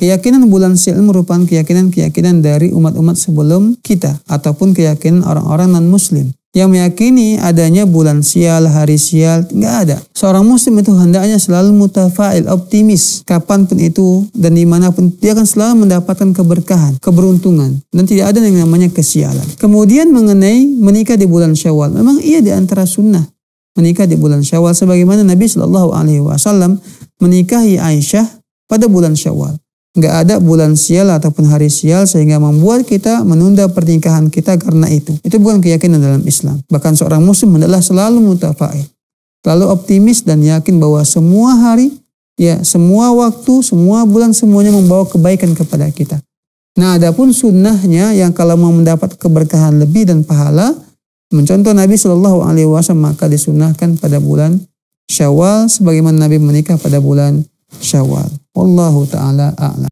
Keyakinan bulan Syil merupakan keyakinan-keyakinan dari umat-umat sebelum kita ataupun keyakinan orang-orang non-muslim yang meyakini adanya bulan sial, hari sial, nggak ada. Seorang muslim itu hendaknya selalu mutafail, optimis, kapanpun itu dan dimanapun, dia akan selalu mendapatkan keberkahan, keberuntungan, dan tidak ada yang namanya kesialan. Kemudian mengenai menikah di bulan syawal, memang ia di antara sunnah menikah di bulan syawal sebagaimana Nabi Shallallahu Alaihi Wasallam menikahi Aisyah pada bulan syawal nggak ada bulan sial ataupun hari sial sehingga membuat kita menunda pernikahan kita karena itu. Itu bukan keyakinan dalam Islam. Bahkan seorang muslim adalah selalu mutafa'il. Selalu optimis dan yakin bahwa semua hari, ya semua waktu, semua bulan semuanya membawa kebaikan kepada kita. Nah, adapun sunnahnya yang kalau mau mendapat keberkahan lebih dan pahala, mencontoh Nabi Shallallahu Alaihi Wasallam maka disunahkan pada bulan Syawal, sebagaimana Nabi menikah pada bulan Syawal. Wallahu taala a'lam.